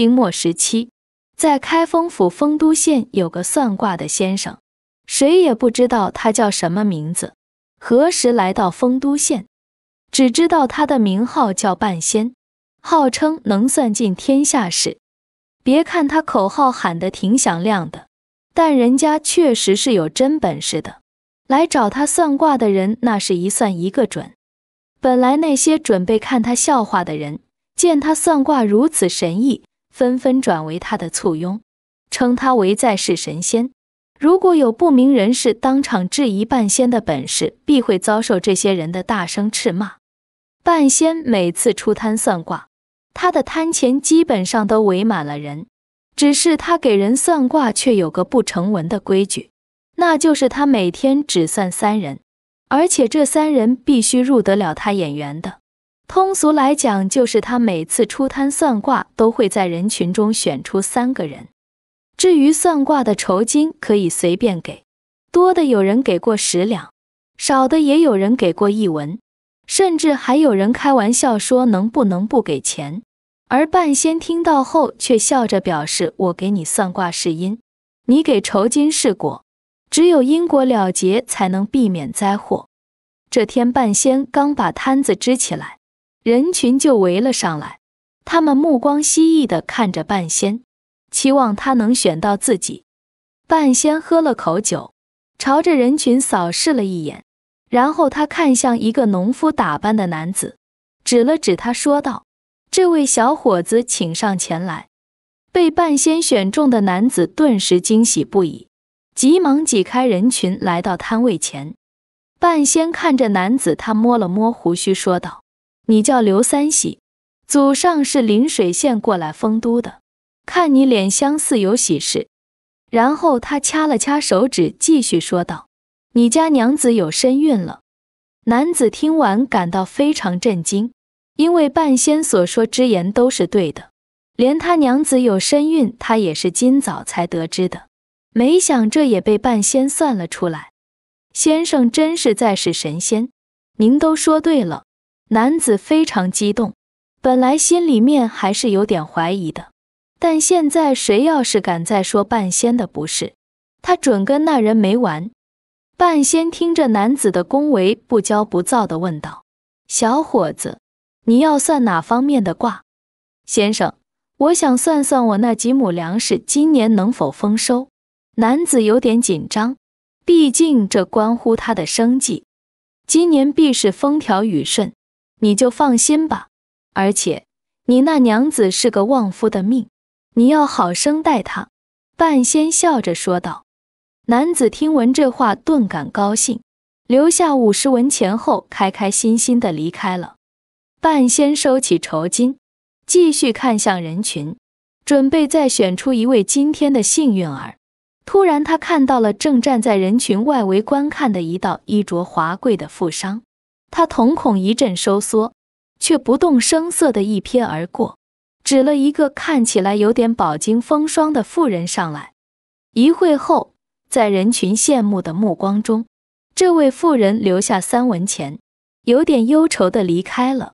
明末时期，在开封府丰都县有个算卦的先生，谁也不知道他叫什么名字，何时来到丰都县，只知道他的名号叫半仙，号称能算尽天下事。别看他口号喊得挺响亮的，但人家确实是有真本事的。来找他算卦的人，那是一算一个准。本来那些准备看他笑话的人，见他算卦如此神异。纷纷转为他的簇拥，称他为在世神仙。如果有不明人士当场质疑半仙的本事，必会遭受这些人的大声斥骂。半仙每次出摊算卦，他的摊前基本上都围满了人。只是他给人算卦却有个不成文的规矩，那就是他每天只算三人，而且这三人必须入得了他眼缘的。通俗来讲，就是他每次出摊算卦，都会在人群中选出三个人。至于算卦的酬金，可以随便给，多的有人给过十两，少的也有人给过一文，甚至还有人开玩笑说能不能不给钱。而半仙听到后，却笑着表示：“我给你算卦是因，你给酬金是果，只有因果了结，才能避免灾祸。”这天，半仙刚把摊子支起来。人群就围了上来，他们目光蜥蜴地看着半仙，期望他能选到自己。半仙喝了口酒，朝着人群扫视了一眼，然后他看向一个农夫打扮的男子，指了指他说道：“这位小伙子，请上前来。”被半仙选中的男子顿时惊喜不已，急忙挤开人群来到摊位前。半仙看着男子，他摸了摸胡须说道。你叫刘三喜，祖上是临水县过来丰都的。看你脸相似，有喜事。然后他掐了掐手指，继续说道：“你家娘子有身孕了。”男子听完感到非常震惊，因为半仙所说之言都是对的，连他娘子有身孕，他也是今早才得知的，没想这也被半仙算了出来。先生真是在世神仙，您都说对了。男子非常激动，本来心里面还是有点怀疑的，但现在谁要是敢再说半仙的不是，他准跟那人没完。半仙听着男子的恭维，不骄不躁的问道：“小伙子，你要算哪方面的卦？”先生，我想算算我那几亩粮食今年能否丰收。”男子有点紧张，毕竟这关乎他的生计，今年必是风调雨顺。你就放心吧，而且你那娘子是个旺夫的命，你要好生待她。”半仙笑着说道。男子听闻这话，顿感高兴，留下五十文钱后，开开心心的离开了。半仙收起酬金，继续看向人群，准备再选出一位今天的幸运儿。突然，他看到了正站在人群外围观看的一道衣着华贵的富商。他瞳孔一阵收缩，却不动声色地一瞥而过，指了一个看起来有点饱经风霜的妇人上来。一会后，在人群羡慕的目光中，这位妇人留下三文钱，有点忧愁地离开了。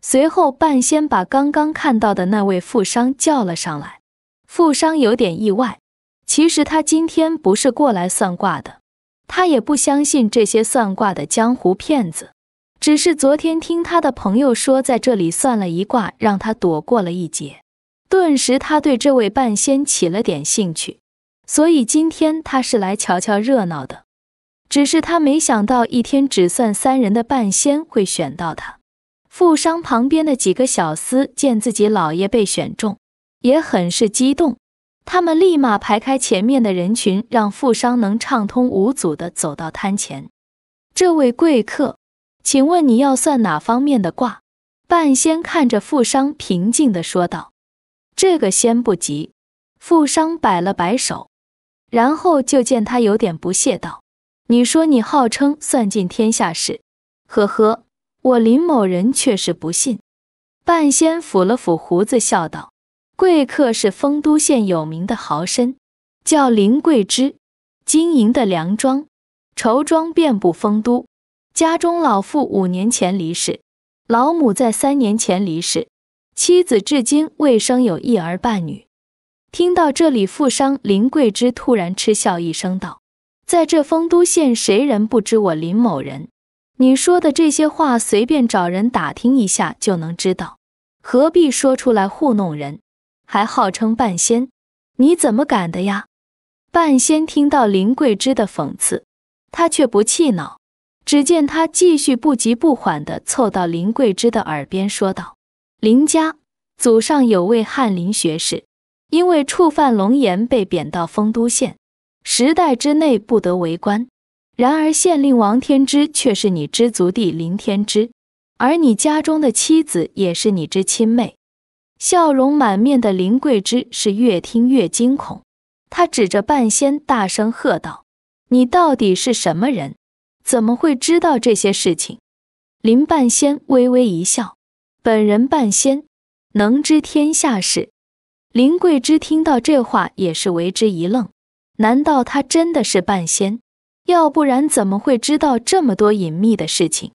随后，半仙把刚刚看到的那位富商叫了上来。富商有点意外，其实他今天不是过来算卦的，他也不相信这些算卦的江湖骗子。只是昨天听他的朋友说，在这里算了一卦，让他躲过了一劫。顿时，他对这位半仙起了点兴趣，所以今天他是来瞧瞧热闹的。只是他没想到，一天只算三人的半仙会选到他。富商旁边的几个小厮见自己老爷被选中，也很是激动，他们立马排开前面的人群，让富商能畅通无阻地走到摊前。这位贵客。请问你要算哪方面的卦？半仙看着富商平静地说道：“这个先不急。”富商摆了摆手，然后就见他有点不屑道：“你说你号称算尽天下事，呵呵，我林某人却是不信。”半仙抚了抚胡子，笑道：“贵客是丰都县有名的豪绅，叫林桂枝，经营的粮庄、绸庄遍布丰都。”家中老父五年前离世，老母在三年前离世，妻子至今未生有一儿半女。听到这里，富商林桂枝突然嗤笑一声道：“在这丰都县，谁人不知我林某人？你说的这些话，随便找人打听一下就能知道，何必说出来糊弄人？还号称半仙，你怎么敢的呀？”半仙听到林桂枝的讽刺，他却不气恼。只见他继续不急不缓地凑到林桂枝的耳边说道：“林家祖上有位翰林学士，因为触犯龙颜被贬到丰都县，十代之内不得为官。然而县令王天之却是你之足弟林天之，而你家中的妻子也是你之亲妹。”笑容满面的林桂枝是越听越惊恐，他指着半仙大声喝道：“你到底是什么人？”怎么会知道这些事情？林半仙微微一笑：“本人半仙，能知天下事。”林桂枝听到这话也是为之一愣。难道他真的是半仙？要不然怎么会知道这么多隐秘的事情？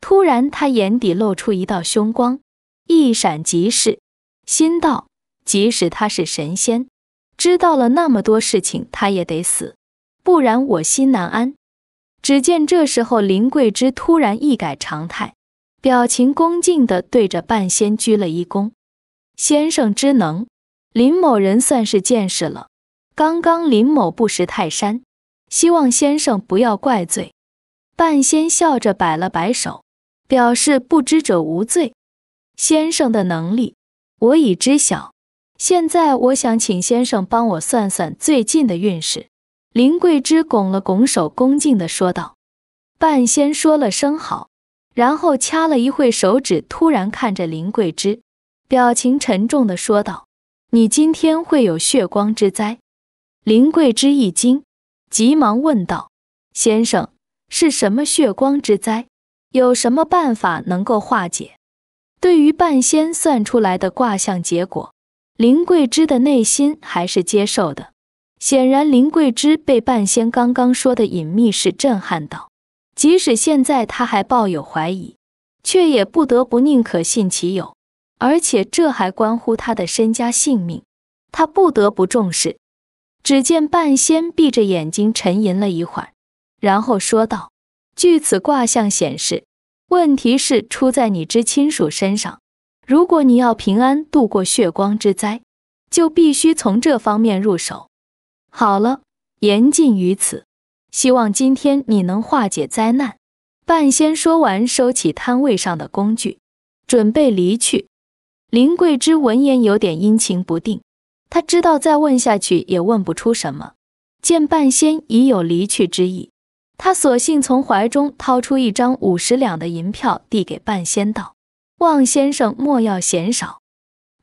突然，他眼底露出一道凶光，一闪即逝。心道：“即使他是神仙，知道了那么多事情，他也得死，不然我心难安。”只见这时候，林桂枝突然一改常态，表情恭敬地对着半仙鞠了一躬。先生之能，林某人算是见识了。刚刚林某不识泰山，希望先生不要怪罪。半仙笑着摆了摆手，表示不知者无罪。先生的能力，我已知晓。现在，我想请先生帮我算算最近的运势。林桂枝拱了拱手，恭敬地说道：“半仙说了声好，然后掐了一会手指，突然看着林桂枝，表情沉重地说道：‘你今天会有血光之灾。’”林桂枝一惊，急忙问道：“先生，是什么血光之灾？有什么办法能够化解？”对于半仙算出来的卦象结果，林桂枝的内心还是接受的。显然，林桂枝被半仙刚刚说的隐秘事震撼到，即使现在他还抱有怀疑，却也不得不宁可信其有。而且这还关乎他的身家性命，他不得不重视。只见半仙闭着眼睛沉吟了一会儿，然后说道：“据此卦象显示，问题是出在你之亲属身上。如果你要平安度过血光之灾，就必须从这方面入手。”好了，言尽于此。希望今天你能化解灾难。半仙说完，收起摊位上的工具，准备离去。林桂枝闻言有点阴晴不定，他知道再问下去也问不出什么。见半仙已有离去之意，他索性从怀中掏出一张五十两的银票，递给半仙道：“望先生莫要嫌少。”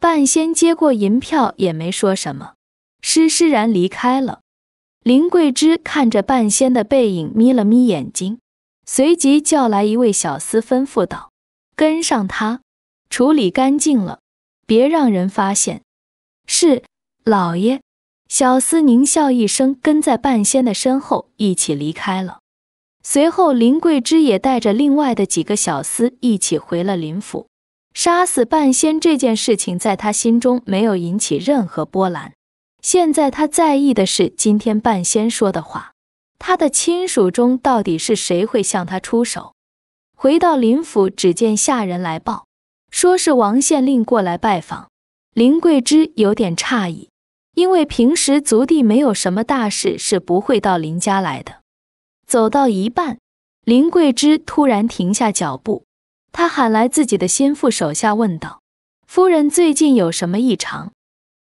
半仙接过银票，也没说什么。施施然离开了。林桂枝看着半仙的背影，眯了眯眼睛，随即叫来一位小厮，吩咐道：“跟上他，处理干净了，别让人发现。”“是，老爷。”小厮狞笑一声，跟在半仙的身后一起离开了。随后，林桂枝也带着另外的几个小厮一起回了林府。杀死半仙这件事情，在他心中没有引起任何波澜。现在他在意的是今天半仙说的话，他的亲属中到底是谁会向他出手？回到林府，只见下人来报，说是王县令过来拜访。林桂枝有点诧异，因为平时族弟没有什么大事是不会到林家来的。走到一半，林桂枝突然停下脚步，他喊来自己的心腹手下问道：“夫人最近有什么异常？”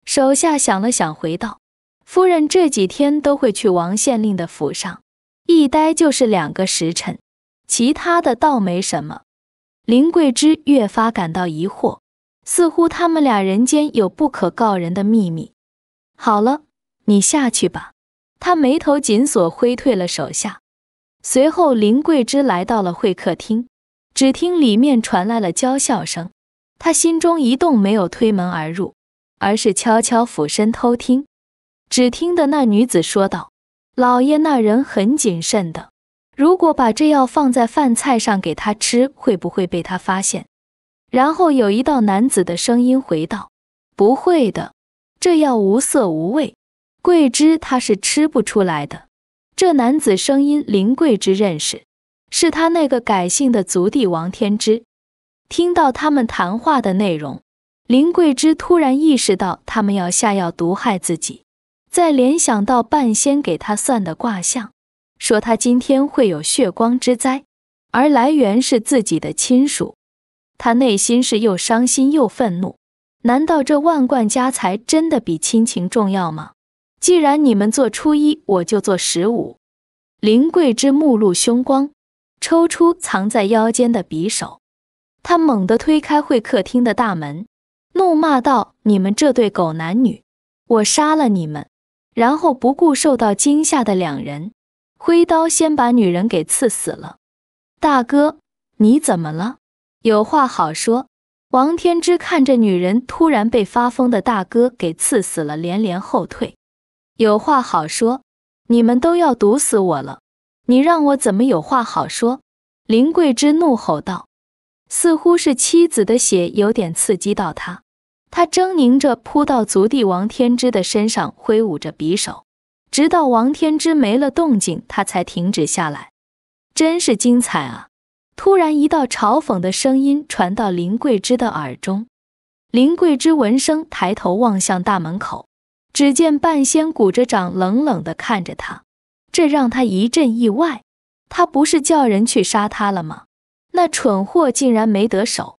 手下想了想，回道：“夫人这几天都会去王县令的府上，一待就是两个时辰，其他的倒没什么。”林桂枝越发感到疑惑，似乎他们俩人间有不可告人的秘密。好了，你下去吧。他眉头紧锁，挥退了手下。随后，林桂枝来到了会客厅，只听里面传来了娇笑声，他心中一动，没有推门而入。而是悄悄俯身偷听，只听得那女子说道：“老爷那人很谨慎的，如果把这药放在饭菜上给他吃，会不会被他发现？”然后有一道男子的声音回道：“不会的，这药无色无味，桂枝他是吃不出来的。”这男子声音林桂枝认识，是他那个改姓的族弟王天之。听到他们谈话的内容。林桂枝突然意识到，他们要下药毒害自己。再联想到半仙给他算的卦象，说他今天会有血光之灾，而来源是自己的亲属。他内心是又伤心又愤怒。难道这万贯家财真的比亲情重要吗？既然你们做初一，我就做十五。林桂枝目露凶光，抽出藏在腰间的匕首。他猛地推开会客厅的大门。怒骂道：“你们这对狗男女，我杀了你们！”然后不顾受到惊吓的两人，挥刀先把女人给刺死了。大哥，你怎么了？有话好说。王天之看着女人突然被发疯的大哥给刺死了，连连后退。有话好说，你们都要毒死我了，你让我怎么有话好说？林桂枝怒吼道，似乎是妻子的血有点刺激到他。他狰狞着扑到族弟王天之的身上，挥舞着匕首，直到王天之没了动静，他才停止下来。真是精彩啊！突然，一道嘲讽的声音传到林桂枝的耳中。林桂枝闻声抬头望向大门口，只见半仙鼓着掌，冷冷地看着他。这让他一阵意外。他不是叫人去杀他了吗？那蠢货竟然没得手。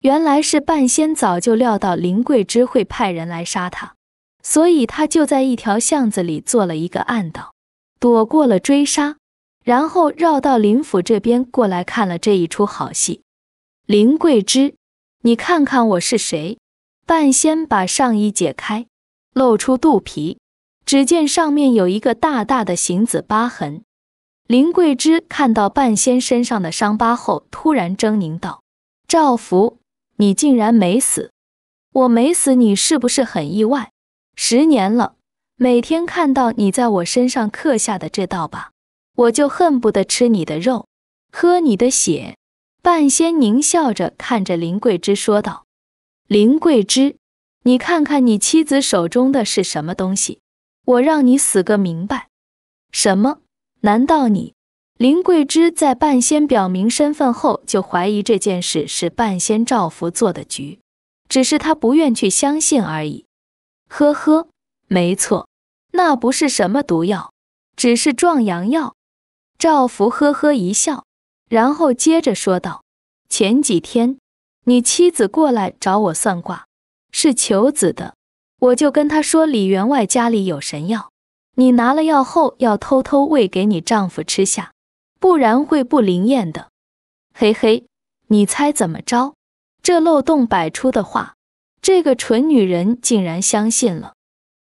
原来是半仙早就料到林桂枝会派人来杀他，所以他就在一条巷子里做了一个暗道，躲过了追杀，然后绕到林府这边过来看了这一出好戏。林桂枝，你看看我是谁？半仙把上衣解开，露出肚皮，只见上面有一个大大的行子疤痕。林桂枝看到半仙身上的伤疤后，突然狰狞道：“赵福。”你竟然没死！我没死，你是不是很意外？十年了，每天看到你在我身上刻下的这道疤，我就恨不得吃你的肉，喝你的血。半仙狞笑着看着林桂枝说道：“林桂枝，你看看你妻子手中的是什么东西？我让你死个明白！什么？难道你……”林桂枝在半仙表明身份后，就怀疑这件事是半仙赵福做的局，只是他不愿去相信而已。呵呵，没错，那不是什么毒药，只是壮阳药。赵福呵呵一笑，然后接着说道：“前几天你妻子过来找我算卦，是求子的，我就跟她说李员外家里有神药，你拿了药后要偷偷喂给你丈夫吃下。”不然会不灵验的，嘿嘿，你猜怎么着？这漏洞百出的话，这个蠢女人竟然相信了。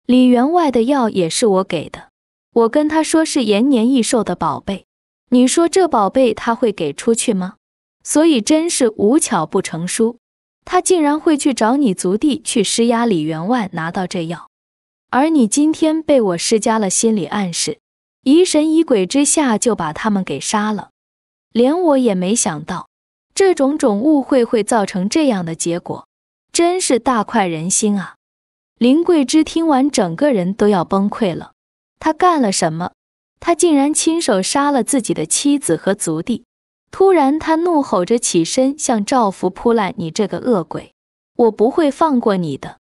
李员外的药也是我给的，我跟他说是延年益寿的宝贝。你说这宝贝他会给出去吗？所以真是无巧不成书，他竟然会去找你族弟去施压李员外拿到这药，而你今天被我施加了心理暗示。疑神疑鬼之下，就把他们给杀了。连我也没想到，这种种误会会造成这样的结果，真是大快人心啊！林桂枝听完整个人都要崩溃了。他干了什么？他竟然亲手杀了自己的妻子和族弟！突然，他怒吼着起身向赵福扑来：“你这个恶鬼，我不会放过你的！”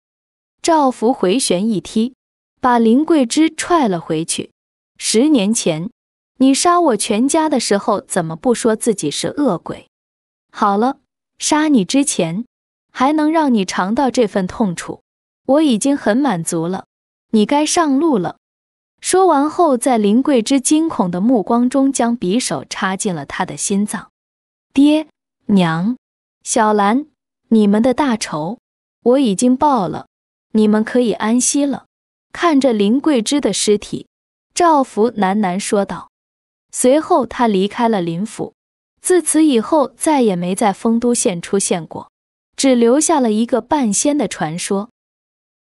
赵福回旋一踢，把林桂枝踹了回去。十年前，你杀我全家的时候，怎么不说自己是恶鬼？好了，杀你之前，还能让你尝到这份痛楚，我已经很满足了。你该上路了。说完后，在林桂枝惊恐的目光中，将匕首插进了他的心脏。爹娘，小兰，你们的大仇我已经报了，你们可以安息了。看着林桂枝的尸体。赵福喃喃说道，随后他离开了林府，自此以后再也没在丰都县出现过，只留下了一个半仙的传说。